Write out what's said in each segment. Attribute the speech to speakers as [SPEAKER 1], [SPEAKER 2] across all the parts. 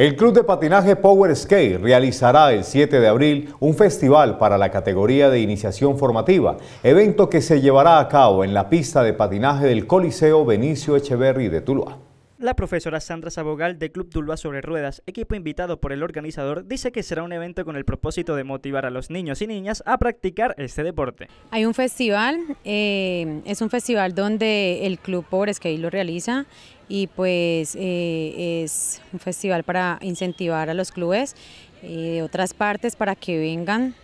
[SPEAKER 1] El Club de Patinaje Power Skate realizará el 7 de abril un festival para la categoría de iniciación formativa, evento que se llevará a cabo en la pista de patinaje del Coliseo Benicio Echeverry de Tuluá.
[SPEAKER 2] La profesora Sandra Sabogal de Club Dulva sobre Ruedas, equipo invitado por el organizador, dice que será un evento con el propósito de motivar a los niños y niñas a practicar este deporte.
[SPEAKER 3] Hay un festival, eh, es un festival donde el Club Pobres que ahí lo realiza y pues eh, es un festival para incentivar a los clubes eh, de otras partes para que vengan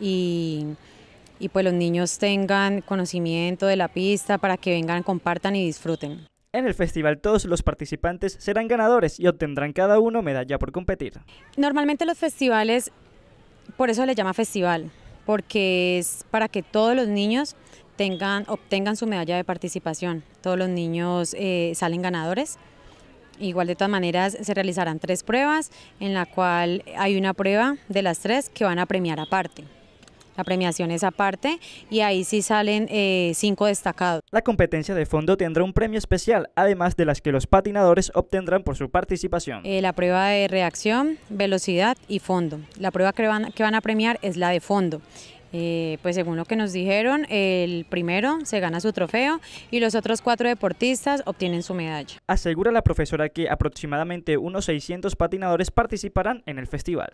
[SPEAKER 3] y y pues los niños tengan conocimiento de la pista para que vengan, compartan y disfruten.
[SPEAKER 2] En el festival todos los participantes serán ganadores y obtendrán cada uno medalla por competir.
[SPEAKER 3] Normalmente los festivales, por eso le llama festival, porque es para que todos los niños tengan, obtengan su medalla de participación. Todos los niños eh, salen ganadores. Igual de todas maneras se realizarán tres pruebas, en la cual hay una prueba de las tres que van a premiar aparte la premiación es aparte y ahí sí salen eh, cinco destacados. La
[SPEAKER 2] competencia de fondo tendrá un premio especial, además de las que los patinadores obtendrán por su participación.
[SPEAKER 3] Eh, la prueba de reacción, velocidad y fondo. La prueba que van, a premiar es la de fondo. Eh, pues según lo que nos dijeron, el primero se gana su trofeo y los otros cuatro deportistas obtienen su medalla.
[SPEAKER 2] Asegura la profesora que aproximadamente unos 600 patinadores participarán en el festival.